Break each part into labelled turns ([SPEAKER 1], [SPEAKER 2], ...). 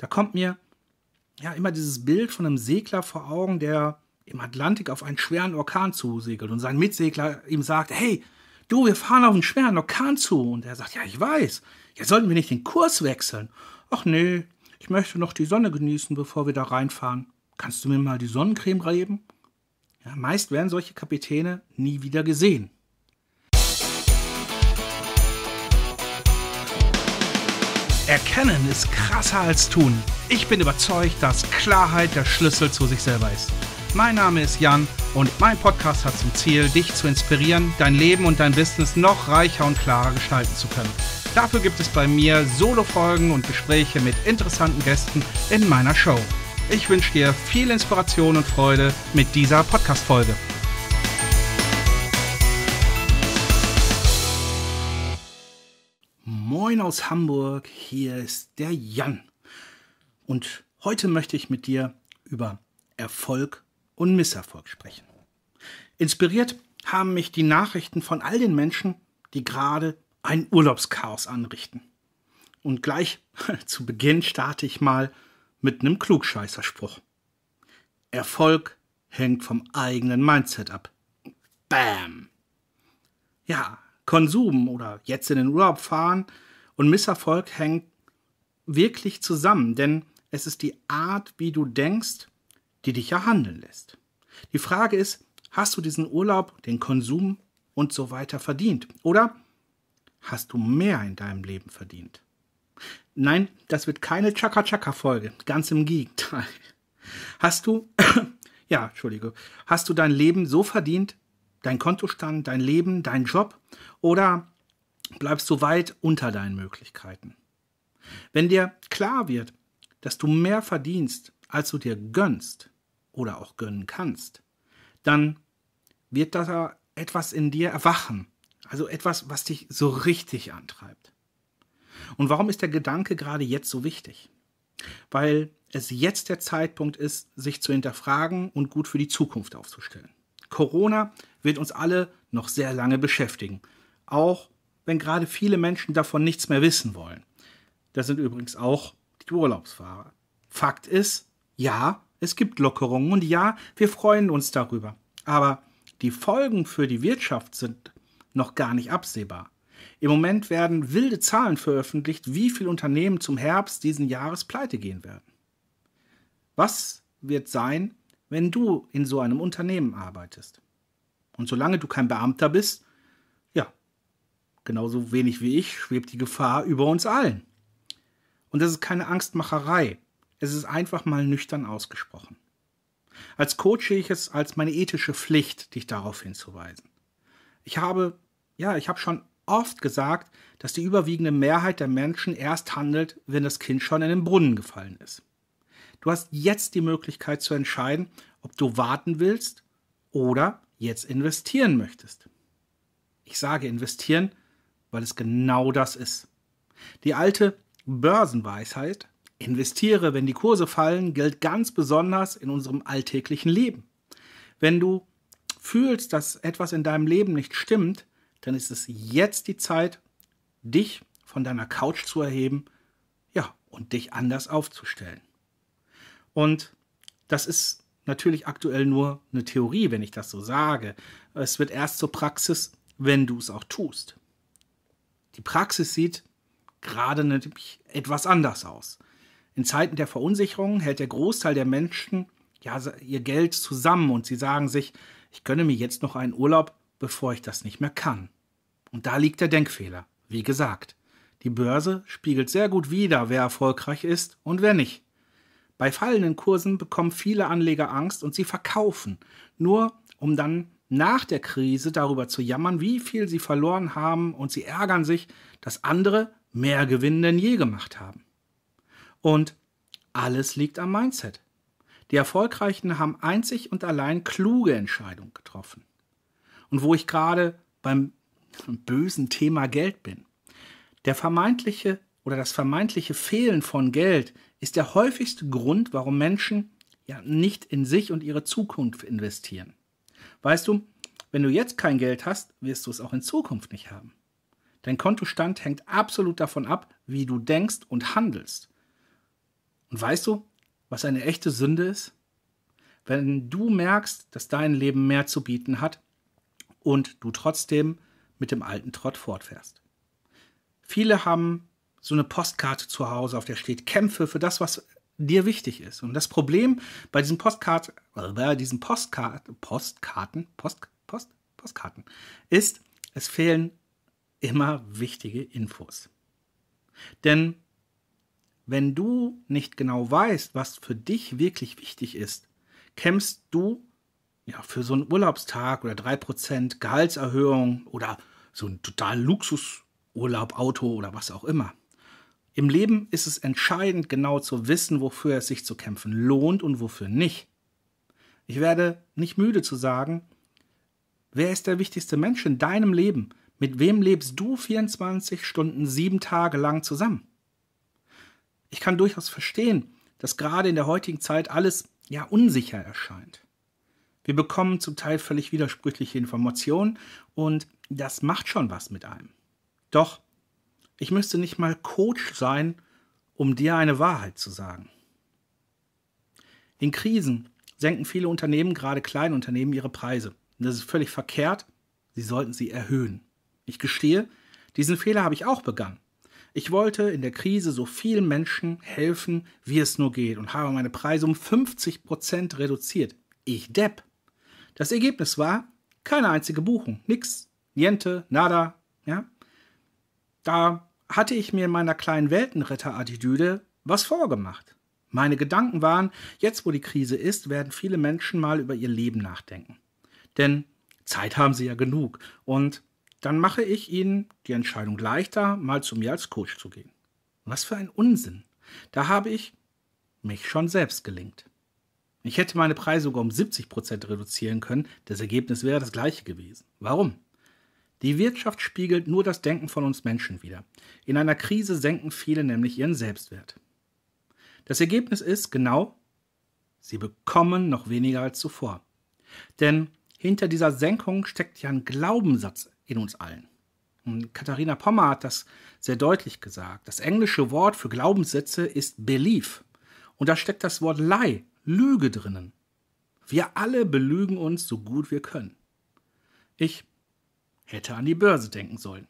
[SPEAKER 1] Da kommt mir ja immer dieses Bild von einem Segler vor Augen, der im Atlantik auf einen schweren Orkan zusegelt und sein Mitsegler ihm sagt, hey, du, wir fahren auf einen schweren Orkan zu. Und er sagt, ja, ich weiß, jetzt sollten wir nicht den Kurs wechseln. Ach nee, ich möchte noch die Sonne genießen, bevor wir da reinfahren. Kannst du mir mal die Sonnencreme reiben? Ja, meist werden solche Kapitäne nie wieder gesehen. Erkennen ist krasser als tun. Ich bin überzeugt, dass Klarheit der Schlüssel zu sich selber ist. Mein Name ist Jan und mein Podcast hat zum Ziel, dich zu inspirieren, dein Leben und dein Business noch reicher und klarer gestalten zu können. Dafür gibt es bei mir Solo-Folgen und Gespräche mit interessanten Gästen in meiner Show. Ich wünsche dir viel Inspiration und Freude mit dieser Podcast-Folge. Moin aus Hamburg, hier ist der Jan. Und heute möchte ich mit dir über Erfolg und Misserfolg sprechen. Inspiriert haben mich die Nachrichten von all den Menschen, die gerade ein Urlaubschaos anrichten. Und gleich zu Beginn starte ich mal mit einem Klugscheißerspruch. Erfolg hängt vom eigenen Mindset ab. Bam! Ja, Konsum oder jetzt in den Urlaub fahren – und Misserfolg hängt wirklich zusammen, denn es ist die Art, wie du denkst, die dich ja handeln lässt. Die Frage ist, hast du diesen Urlaub, den Konsum und so weiter verdient? Oder hast du mehr in deinem Leben verdient? Nein, das wird keine Chaka-Chaka-Folge, ganz im Gegenteil. Hast du, ja, Entschuldige, hast du dein Leben so verdient, dein Kontostand, dein Leben, dein Job? Oder bleibst du weit unter deinen Möglichkeiten. Wenn dir klar wird, dass du mehr verdienst, als du dir gönnst oder auch gönnen kannst, dann wird da etwas in dir erwachen, also etwas, was dich so richtig antreibt. Und warum ist der Gedanke gerade jetzt so wichtig? Weil es jetzt der Zeitpunkt ist, sich zu hinterfragen und gut für die Zukunft aufzustellen. Corona wird uns alle noch sehr lange beschäftigen, auch wenn gerade viele Menschen davon nichts mehr wissen wollen. Das sind übrigens auch die Urlaubsfahrer. Fakt ist, ja, es gibt Lockerungen und ja, wir freuen uns darüber. Aber die Folgen für die Wirtschaft sind noch gar nicht absehbar. Im Moment werden wilde Zahlen veröffentlicht, wie viele Unternehmen zum Herbst diesen Jahres pleite gehen werden. Was wird sein, wenn du in so einem Unternehmen arbeitest? Und solange du kein Beamter bist, genauso wenig wie ich, schwebt die Gefahr über uns allen. Und das ist keine Angstmacherei. Es ist einfach mal nüchtern ausgesprochen. Als Coach sehe ich es als meine ethische Pflicht, dich darauf hinzuweisen. Ich habe, ja, ich habe schon oft gesagt, dass die überwiegende Mehrheit der Menschen erst handelt, wenn das Kind schon in den Brunnen gefallen ist. Du hast jetzt die Möglichkeit zu entscheiden, ob du warten willst oder jetzt investieren möchtest. Ich sage investieren, weil es genau das ist. Die alte Börsenweisheit, investiere, wenn die Kurse fallen, gilt ganz besonders in unserem alltäglichen Leben. Wenn du fühlst, dass etwas in deinem Leben nicht stimmt, dann ist es jetzt die Zeit, dich von deiner Couch zu erheben, ja, und dich anders aufzustellen. Und das ist natürlich aktuell nur eine Theorie, wenn ich das so sage. Es wird erst zur Praxis, wenn du es auch tust. Die Praxis sieht gerade nämlich etwas anders aus. In Zeiten der Verunsicherung hält der Großteil der Menschen ja, ihr Geld zusammen und sie sagen sich, ich gönne mir jetzt noch einen Urlaub, bevor ich das nicht mehr kann. Und da liegt der Denkfehler, wie gesagt. Die Börse spiegelt sehr gut wider, wer erfolgreich ist und wer nicht. Bei fallenden Kursen bekommen viele Anleger Angst und sie verkaufen, nur um dann nach der Krise darüber zu jammern, wie viel sie verloren haben und sie ärgern sich, dass andere mehr Gewinn denn je gemacht haben. Und alles liegt am Mindset. Die Erfolgreichen haben einzig und allein kluge Entscheidungen getroffen. Und wo ich gerade beim bösen Thema Geld bin. Der vermeintliche oder das vermeintliche Fehlen von Geld ist der häufigste Grund, warum Menschen ja nicht in sich und ihre Zukunft investieren. Weißt du, wenn du jetzt kein Geld hast, wirst du es auch in Zukunft nicht haben. Dein Kontostand hängt absolut davon ab, wie du denkst und handelst. Und weißt du, was eine echte Sünde ist? Wenn du merkst, dass dein Leben mehr zu bieten hat und du trotzdem mit dem alten Trott fortfährst. Viele haben so eine Postkarte zu Hause, auf der steht Kämpfe für das, was dir wichtig ist. Und das Problem bei diesen Postkarten, äh, bei diesen Postkarten, Postkarten, Post, Post, Postkarten, ist, es fehlen immer wichtige Infos. Denn wenn du nicht genau weißt, was für dich wirklich wichtig ist, kämpfst du ja, für so einen Urlaubstag oder 3% Gehaltserhöhung oder so ein total Luxusurlaubauto oder was auch immer. Im Leben ist es entscheidend, genau zu wissen, wofür es sich zu kämpfen lohnt und wofür nicht. Ich werde nicht müde zu sagen, wer ist der wichtigste Mensch in deinem Leben? Mit wem lebst du 24 Stunden, sieben Tage lang zusammen? Ich kann durchaus verstehen, dass gerade in der heutigen Zeit alles ja unsicher erscheint. Wir bekommen zum Teil völlig widersprüchliche Informationen und das macht schon was mit einem. Doch ich müsste nicht mal Coach sein, um dir eine Wahrheit zu sagen. In Krisen senken viele Unternehmen, gerade kleine Unternehmen, ihre Preise. Und das ist völlig verkehrt. Sie sollten sie erhöhen. Ich gestehe, diesen Fehler habe ich auch begangen. Ich wollte in der Krise so vielen Menschen helfen, wie es nur geht und habe meine Preise um 50 Prozent reduziert. Ich depp. Das Ergebnis war keine einzige Buchung. Nix. Niente, nada. Ja? Da hatte ich mir in meiner kleinen Weltenretter-Attitüde was vorgemacht. Meine Gedanken waren, jetzt wo die Krise ist, werden viele Menschen mal über ihr Leben nachdenken. Denn Zeit haben sie ja genug und dann mache ich ihnen die Entscheidung leichter, mal zu mir als Coach zu gehen. Was für ein Unsinn. Da habe ich mich schon selbst gelingt. Ich hätte meine Preise sogar um 70% reduzieren können, das Ergebnis wäre das gleiche gewesen. Warum? Die Wirtschaft spiegelt nur das Denken von uns Menschen wider. In einer Krise senken viele nämlich ihren Selbstwert. Das Ergebnis ist genau, sie bekommen noch weniger als zuvor. Denn hinter dieser Senkung steckt ja ein Glaubenssatz in uns allen. Und Katharina Pommer hat das sehr deutlich gesagt. Das englische Wort für Glaubenssätze ist Belief. Und da steckt das Wort Lie, Lüge drinnen. Wir alle belügen uns so gut wir können. Ich hätte an die Börse denken sollen.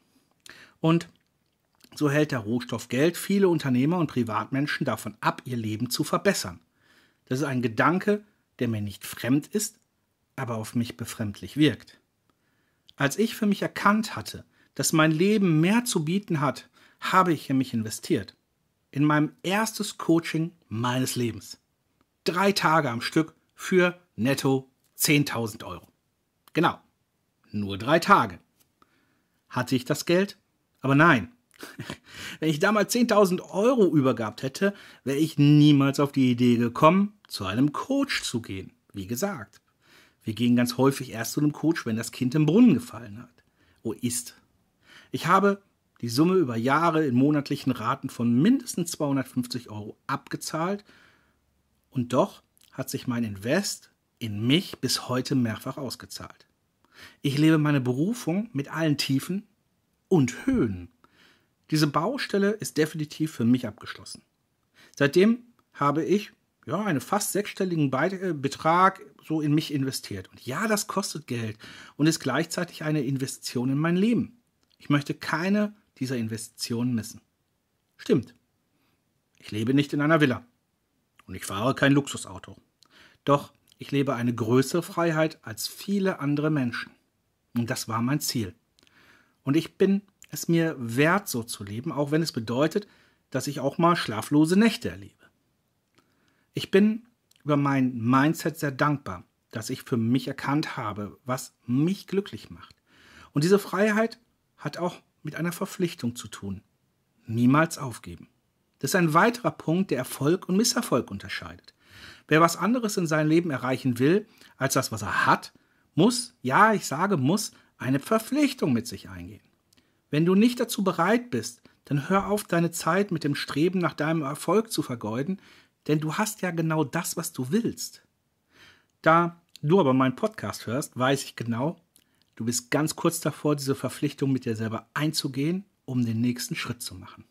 [SPEAKER 1] Und so hält der Rohstoff Geld viele Unternehmer und Privatmenschen davon ab, ihr Leben zu verbessern. Das ist ein Gedanke, der mir nicht fremd ist, aber auf mich befremdlich wirkt. Als ich für mich erkannt hatte, dass mein Leben mehr zu bieten hat, habe ich in mich investiert. In meinem erstes Coaching meines Lebens. Drei Tage am Stück für netto 10.000 Euro. Genau, nur drei Tage. Hatte ich das Geld? Aber nein. Wenn ich damals 10.000 Euro übergabt hätte, wäre ich niemals auf die Idee gekommen, zu einem Coach zu gehen. Wie gesagt, wir gehen ganz häufig erst zu einem Coach, wenn das Kind im Brunnen gefallen hat. Wo ist. Ich habe die Summe über Jahre in monatlichen Raten von mindestens 250 Euro abgezahlt und doch hat sich mein Invest in mich bis heute mehrfach ausgezahlt. Ich lebe meine Berufung mit allen Tiefen und Höhen. Diese Baustelle ist definitiv für mich abgeschlossen. Seitdem habe ich ja, einen fast sechsstelligen äh, Betrag so in mich investiert. Und ja, das kostet Geld und ist gleichzeitig eine Investition in mein Leben. Ich möchte keine dieser Investitionen missen. Stimmt. Ich lebe nicht in einer Villa. Und ich fahre kein Luxusauto. Doch ich lebe eine größere Freiheit als viele andere Menschen. Und das war mein Ziel. Und ich bin es mir wert, so zu leben, auch wenn es bedeutet, dass ich auch mal schlaflose Nächte erlebe. Ich bin über mein Mindset sehr dankbar, dass ich für mich erkannt habe, was mich glücklich macht. Und diese Freiheit hat auch mit einer Verpflichtung zu tun. Niemals aufgeben. Das ist ein weiterer Punkt, der Erfolg und Misserfolg unterscheidet. Wer was anderes in seinem Leben erreichen will, als das, was er hat, muss, ja, ich sage muss, eine Verpflichtung mit sich eingehen. Wenn du nicht dazu bereit bist, dann hör auf, deine Zeit mit dem Streben nach deinem Erfolg zu vergeuden, denn du hast ja genau das, was du willst. Da du aber meinen Podcast hörst, weiß ich genau, du bist ganz kurz davor, diese Verpflichtung mit dir selber einzugehen, um den nächsten Schritt zu machen.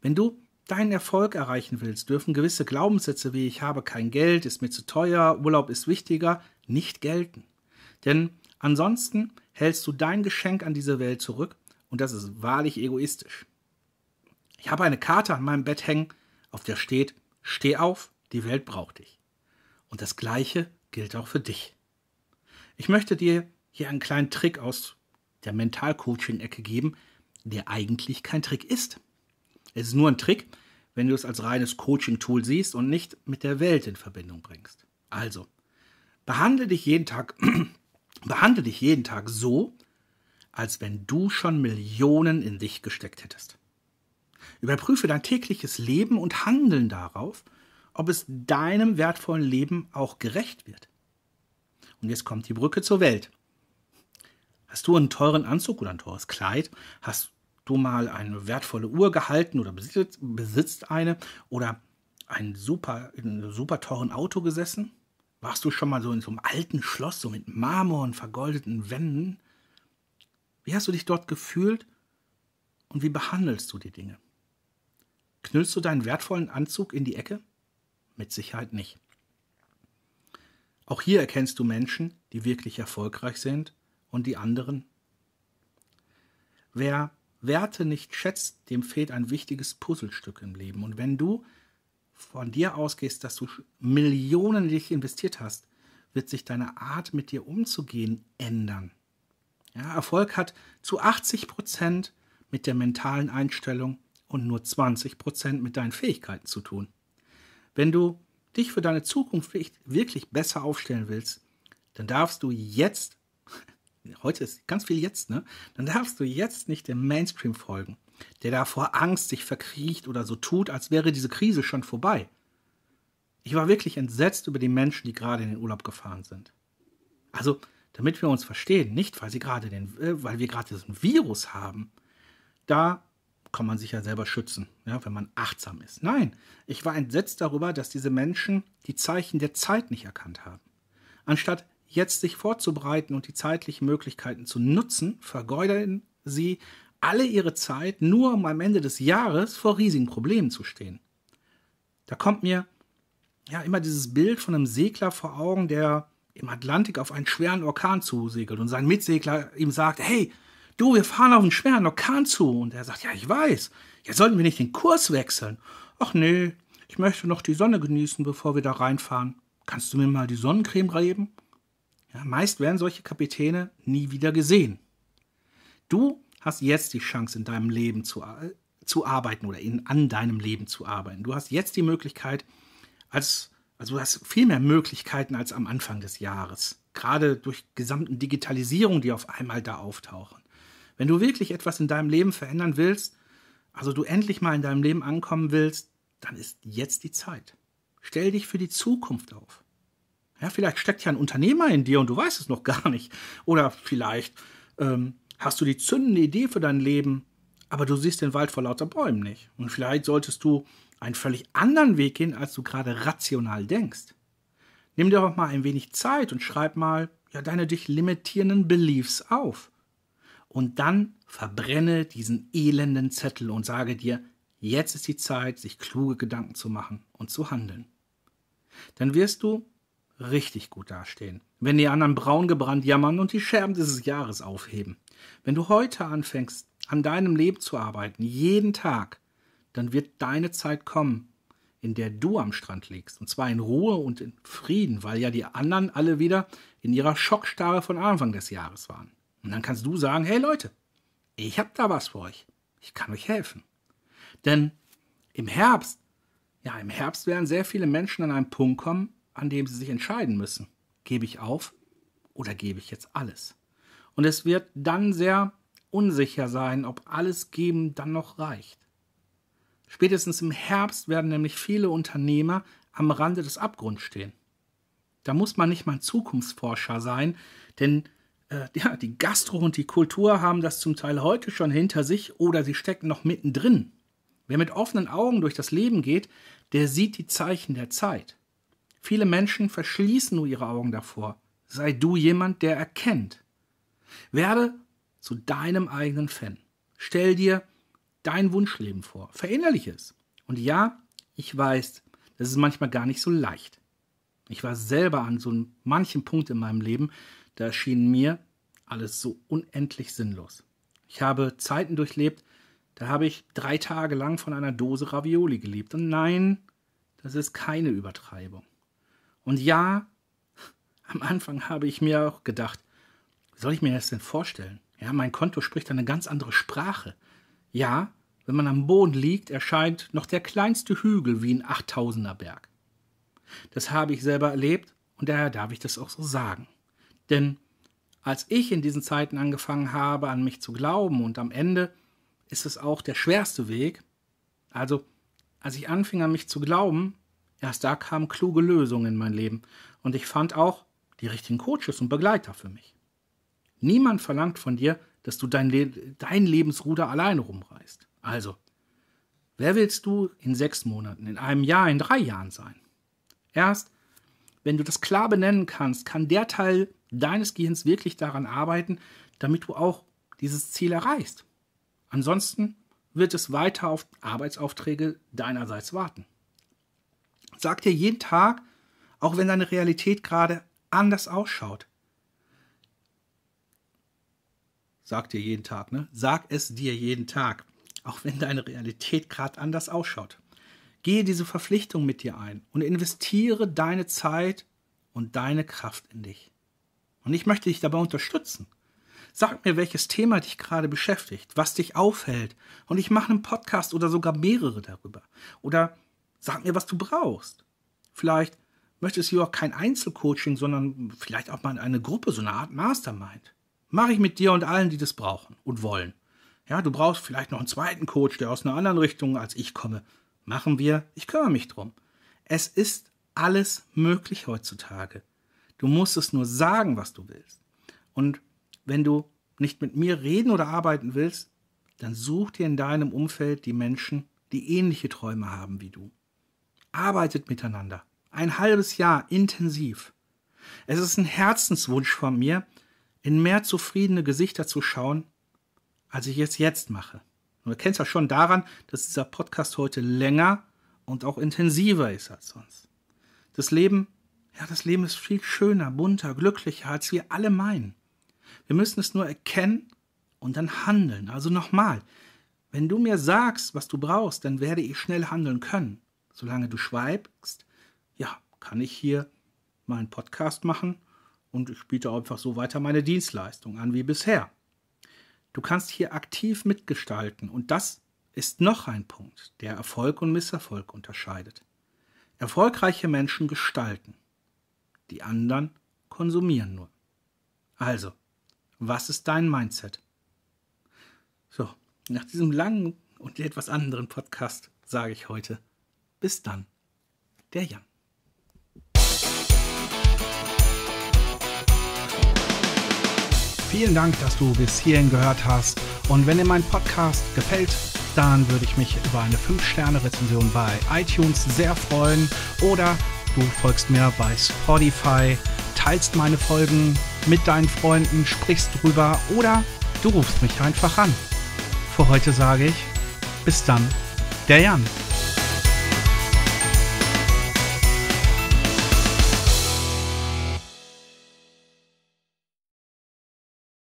[SPEAKER 1] Wenn du deinen Erfolg erreichen willst, dürfen gewisse Glaubenssätze wie ich habe kein Geld, ist mir zu teuer, Urlaub ist wichtiger, nicht gelten. Denn ansonsten hältst du dein Geschenk an diese Welt zurück und das ist wahrlich egoistisch. Ich habe eine Karte an meinem Bett hängen, auf der steht, steh auf, die Welt braucht dich. Und das gleiche gilt auch für dich. Ich möchte dir hier einen kleinen Trick aus der Mentalcoaching-Ecke geben, der eigentlich kein Trick ist. Es ist nur ein Trick, wenn du es als reines Coaching-Tool siehst und nicht mit der Welt in Verbindung bringst. Also, behandle dich jeden Tag, behandle dich jeden Tag so, als wenn du schon Millionen in dich gesteckt hättest. Überprüfe dein tägliches Leben und Handeln darauf, ob es deinem wertvollen Leben auch gerecht wird. Und jetzt kommt die Brücke zur Welt. Hast du einen teuren Anzug oder ein teures Kleid? Hast du mal eine wertvolle Uhr gehalten oder besitzt, besitzt eine oder ein super, in einem super teuren Auto gesessen? Warst du schon mal so in so einem alten Schloss, so mit Marmor und vergoldeten Wänden? Wie hast du dich dort gefühlt und wie behandelst du die Dinge? Knüllst du deinen wertvollen Anzug in die Ecke? Mit Sicherheit nicht. Auch hier erkennst du Menschen, die wirklich erfolgreich sind und die anderen. Wer Werte nicht schätzt, dem fehlt ein wichtiges Puzzlestück im Leben. Und wenn du von dir ausgehst, dass du Millionen in dich investiert hast, wird sich deine Art, mit dir umzugehen, ändern. Ja, Erfolg hat zu 80 Prozent mit der mentalen Einstellung und nur 20 Prozent mit deinen Fähigkeiten zu tun. Wenn du dich für deine Zukunft wirklich besser aufstellen willst, dann darfst du jetzt heute ist ganz viel jetzt, ne? Dann darfst du jetzt nicht dem Mainstream folgen, der da vor Angst sich verkriecht oder so tut, als wäre diese Krise schon vorbei. Ich war wirklich entsetzt über die Menschen, die gerade in den Urlaub gefahren sind. Also, damit wir uns verstehen, nicht weil sie gerade den, äh, weil wir gerade diesen Virus haben. Da kann man sich ja selber schützen, ja, wenn man achtsam ist. Nein, ich war entsetzt darüber, dass diese Menschen die Zeichen der Zeit nicht erkannt haben. Anstatt jetzt sich vorzubereiten und die zeitlichen Möglichkeiten zu nutzen, vergeuden sie alle ihre Zeit nur, um am Ende des Jahres vor riesigen Problemen zu stehen. Da kommt mir ja immer dieses Bild von einem Segler vor Augen, der im Atlantik auf einen schweren Orkan zusegelt und sein Mitsegler ihm sagt, hey, du, wir fahren auf einen schweren Orkan zu. Und er sagt, ja, ich weiß, jetzt sollten wir nicht den Kurs wechseln. Ach nee, ich möchte noch die Sonne genießen, bevor wir da reinfahren. Kannst du mir mal die Sonnencreme reiben? Ja, meist werden solche Kapitäne nie wieder gesehen. Du hast jetzt die Chance, in deinem Leben zu, äh, zu arbeiten oder in, an deinem Leben zu arbeiten. Du hast jetzt die Möglichkeit, als, also du hast viel mehr Möglichkeiten als am Anfang des Jahres. Gerade durch gesamten Digitalisierung, die auf einmal da auftauchen. Wenn du wirklich etwas in deinem Leben verändern willst, also du endlich mal in deinem Leben ankommen willst, dann ist jetzt die Zeit. Stell dich für die Zukunft auf. Ja, vielleicht steckt ja ein Unternehmer in dir und du weißt es noch gar nicht. Oder vielleicht ähm, hast du die zündende Idee für dein Leben, aber du siehst den Wald vor lauter Bäumen nicht. Und vielleicht solltest du einen völlig anderen Weg gehen, als du gerade rational denkst. Nimm dir doch mal ein wenig Zeit und schreib mal ja, deine dich limitierenden Beliefs auf. Und dann verbrenne diesen elenden Zettel und sage dir, jetzt ist die Zeit, sich kluge Gedanken zu machen und zu handeln. Dann wirst du richtig gut dastehen, wenn die anderen braun gebrannt jammern und die Scherben dieses Jahres aufheben. Wenn du heute anfängst, an deinem Leben zu arbeiten, jeden Tag, dann wird deine Zeit kommen, in der du am Strand liegst, und zwar in Ruhe und in Frieden, weil ja die anderen alle wieder in ihrer Schockstarre von Anfang des Jahres waren. Und dann kannst du sagen, hey Leute, ich hab da was für euch. Ich kann euch helfen. Denn im Herbst, ja, im Herbst werden sehr viele Menschen an einen Punkt kommen, an dem sie sich entscheiden müssen. Gebe ich auf oder gebe ich jetzt alles? Und es wird dann sehr unsicher sein, ob alles Geben dann noch reicht. Spätestens im Herbst werden nämlich viele Unternehmer am Rande des Abgrunds stehen. Da muss man nicht mal ein Zukunftsforscher sein, denn äh, ja, die Gastro und die Kultur haben das zum Teil heute schon hinter sich oder sie stecken noch mittendrin. Wer mit offenen Augen durch das Leben geht, der sieht die Zeichen der Zeit. Viele Menschen verschließen nur ihre Augen davor. Sei du jemand, der erkennt. Werde zu deinem eigenen Fan. Stell dir dein Wunschleben vor. Verinnerliche es. Und ja, ich weiß, das ist manchmal gar nicht so leicht. Ich war selber an so manchem Punkt in meinem Leben, da erschien mir alles so unendlich sinnlos. Ich habe Zeiten durchlebt, da habe ich drei Tage lang von einer Dose Ravioli gelebt. Und nein, das ist keine Übertreibung. Und ja, am Anfang habe ich mir auch gedacht, wie soll ich mir das denn vorstellen? Ja, mein Konto spricht eine ganz andere Sprache. Ja, wenn man am Boden liegt, erscheint noch der kleinste Hügel wie ein Achttausender Berg. Das habe ich selber erlebt und daher darf ich das auch so sagen. Denn als ich in diesen Zeiten angefangen habe, an mich zu glauben und am Ende ist es auch der schwerste Weg, also als ich anfing an mich zu glauben, Erst da kamen kluge Lösungen in mein Leben und ich fand auch die richtigen Coaches und Begleiter für mich. Niemand verlangt von dir, dass du dein, Le dein Lebensruder alleine rumreißt. Also, wer willst du in sechs Monaten, in einem Jahr, in drei Jahren sein? Erst, wenn du das klar benennen kannst, kann der Teil deines Gehirns wirklich daran arbeiten, damit du auch dieses Ziel erreichst. Ansonsten wird es weiter auf Arbeitsaufträge deinerseits warten. Sag dir jeden Tag, auch wenn deine Realität gerade anders ausschaut. Sag dir jeden Tag, ne? Sag es dir jeden Tag, auch wenn deine Realität gerade anders ausschaut. Gehe diese Verpflichtung mit dir ein und investiere deine Zeit und deine Kraft in dich. Und ich möchte dich dabei unterstützen. Sag mir, welches Thema dich gerade beschäftigt, was dich aufhält. Und ich mache einen Podcast oder sogar mehrere darüber. Oder Sag mir, was du brauchst. Vielleicht möchtest du auch kein Einzelcoaching, sondern vielleicht auch mal eine Gruppe, so eine Art Mastermind. Mache ich mit dir und allen, die das brauchen und wollen. Ja, du brauchst vielleicht noch einen zweiten Coach, der aus einer anderen Richtung als ich komme. Machen wir, ich kümmere mich drum. Es ist alles möglich heutzutage. Du musst es nur sagen, was du willst. Und wenn du nicht mit mir reden oder arbeiten willst, dann such dir in deinem Umfeld die Menschen, die ähnliche Träume haben wie du. Arbeitet miteinander. Ein halbes Jahr intensiv. Es ist ein Herzenswunsch von mir, in mehr zufriedene Gesichter zu schauen, als ich es jetzt mache. Und du kennst ja schon daran, dass dieser Podcast heute länger und auch intensiver ist als sonst. Das Leben, ja, das Leben ist viel schöner, bunter, glücklicher, als wir alle meinen. Wir müssen es nur erkennen und dann handeln. Also nochmal, wenn du mir sagst, was du brauchst, dann werde ich schnell handeln können solange du schweigst, ja, kann ich hier meinen Podcast machen und ich biete einfach so weiter meine Dienstleistung an wie bisher. Du kannst hier aktiv mitgestalten und das ist noch ein Punkt, der Erfolg und Misserfolg unterscheidet. Erfolgreiche Menschen gestalten, die anderen konsumieren nur. Also, was ist dein Mindset? So, nach diesem langen und etwas anderen Podcast sage ich heute, bis dann, der Jan. Vielen Dank, dass du bis hierhin gehört hast. Und wenn dir mein Podcast gefällt, dann würde ich mich über eine 5-Sterne-Rezension bei iTunes sehr freuen. Oder du folgst mir bei Spotify, teilst meine Folgen mit deinen Freunden, sprichst drüber oder du rufst mich einfach an. Für heute sage ich, bis dann, der Jan.